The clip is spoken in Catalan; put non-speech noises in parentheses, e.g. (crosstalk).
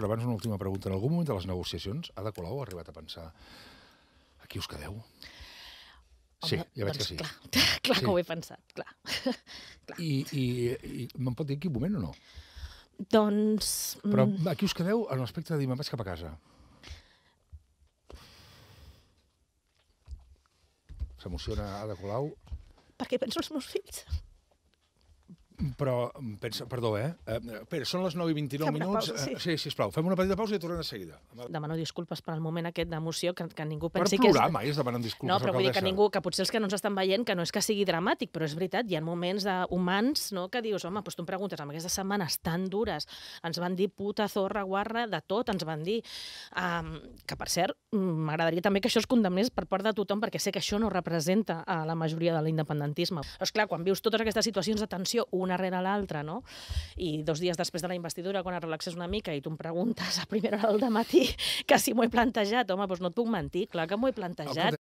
Però abans una última pregunta. En algun moment de les negociacions, Ada Colau ha arribat a pensar aquí us quedeu? Home, sí, ja veig doncs, que sí. Clar, (laughs) clar sí. que ho he pensat, clar. (laughs) clar. I, i, i me'n pot dir en quin moment o no? Doncs... Però mm. aquí us quedeu en l'aspecte de dir me'n vaig cap a casa. S'emociona Ada Colau? Perquè penso els meus fills però, mm, pensa, perdó, eh? eh Pere, són les 9 i 29 minuts. Pausa, sí. Eh, sí, sisplau, fem una petita pausa i tornem de seguida. Demano disculpes per al moment aquest d'emoció, que, que ningú pensi plorar, que... Per plorar mai es demanen disculpes, No, però vull dir que ningú, que potser els que no ens estan veient, que no és que sigui dramàtic, però és veritat, hi ha moments de humans no, que dius, home, doncs tu em preguntes, amb aquestes setmanes tan dures, ens van dir puta, zorra, guarra, de tot, ens van dir... Um, que, per cert, mm, m'agradaria també que això es condemnés per part de tothom, perquè sé que això no representa a la majoria de l'independentisme. Però, esclar, quan vius totes aquestes situacions de tensió una darrere l'altra, no? I dos dies després de la investidura, quan et relaxes una mica i tu em preguntes a primera hora del matí (laughs) que si m'ho he plantejat, home, doncs no et puc mentir, clar que m'ho he plantejat.